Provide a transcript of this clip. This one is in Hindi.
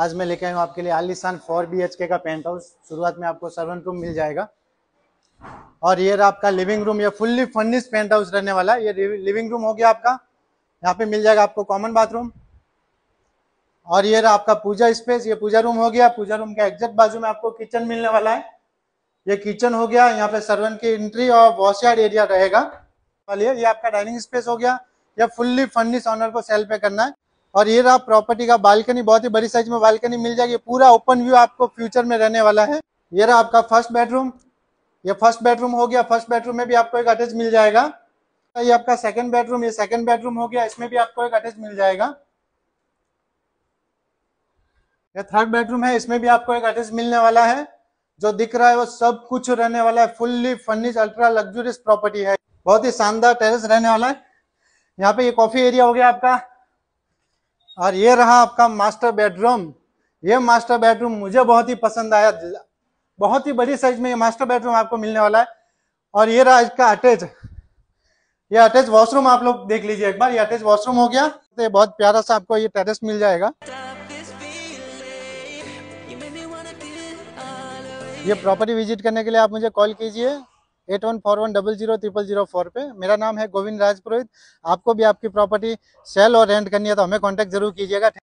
आज मैं लेके आया हूँ आपके लिए आलिसान फोर बी एच के का पेंट हाउस शुरुआत में आपको सर्वेंट रूम मिल जाएगा और ये आपका लिविंग रूम ये फुल्ली फर्निश पेंट हाउस रहने वाला है ये लिविंग रूम हो गया आपका यहाँ पे मिल जाएगा आपको कॉमन बाथरूम और ये रहा आपका पूजा स्पेस ये पूजा रूम हो गया पूजा रूम के एग्जैक्ट बाजू में आपको किचन मिलने वाला है ये किचन हो गया यहाँ पे सर्वेंट की एंट्री और वॉशयार्ड एरिया रहेगा ये आपका डाइनिंग स्पेस हो गया या फुल्ली फर्निश ऑनर को सेल पे करना है और ये रहा प्रॉपर्टी का बालकनी बहुत ही बड़ी साइज में बालकनी मिल जाएगी पूरा ओपन व्यू आपको फ्यूचर में रहने वाला है ये रहा आपका फर्स्ट बेडरूम ये फर्स्ट बेडरूम हो गया फर्स्ट बेडरूम में भी आपको एक अटैच मिल जाएगा ये आपका सेकंड बेडरूम ये सेकंड बेडरूम हो गया इसमें भी आपको एक अटैच मिल जाएगा ये थर्ड बेडरूम है इसमें भी आपको एक अटैच मिलने वाला है जो दिख रहा है वो सब कुछ रहने वाला है fully furnish ultra luxurious property है बहुत ही शानदार टेरिस रहने वाला है यहाँ पे ये कॉफी एरिया हो गया आपका और ये रहा आपका मास्टर बेडरूम ये मास्टर बेडरूम मुझे बहुत ही पसंद आया बहुत ही बड़ी साइज में ये मास्टर बेडरूम आपको मिलने वाला है और ये रहा इसका अटैच ये अटैच वॉशरूम आप लोग देख लीजिए एक बार ये अटैच वॉशरूम हो गया तो ये बहुत प्यारा सा आपको ये टेरेस मिल जाएगा ये प्रॉपर्टी विजिट करने के लिए आप मुझे कॉल कीजिए eight one four one double zero triple zero four पे मेरा नाम है गोविंद राजपुरोहित आपको भी आपकी प्रॉपर्टी सेल और रेंट करनी है तो हमें कॉन्टैक्ट जरूर कीजिएगा